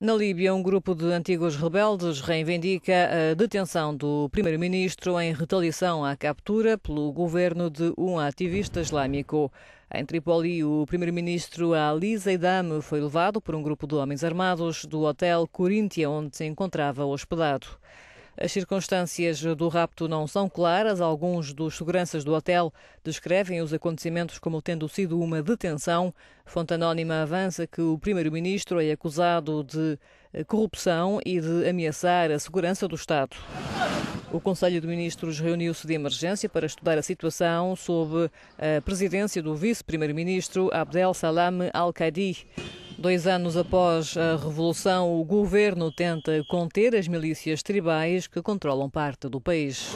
Na Líbia, um grupo de antigos rebeldes reivindica a detenção do primeiro-ministro em retaliação à captura pelo governo de um ativista islâmico. Em Tripoli, o primeiro-ministro Ali Zeidam foi levado por um grupo de homens armados do hotel Corinthia, onde se encontrava hospedado. As circunstâncias do rapto não são claras. Alguns dos seguranças do hotel descrevem os acontecimentos como tendo sido uma detenção. Fonte Anónima avança que o primeiro-ministro é acusado de eh, corrupção e de ameaçar a segurança do Estado. O Conselho de Ministros reuniu-se de emergência para estudar a situação sob a presidência do vice-primeiro-ministro Abdel Salam Al-Qadi. Dois anos após a Revolução, o governo tenta conter as milícias tribais que controlam parte do país.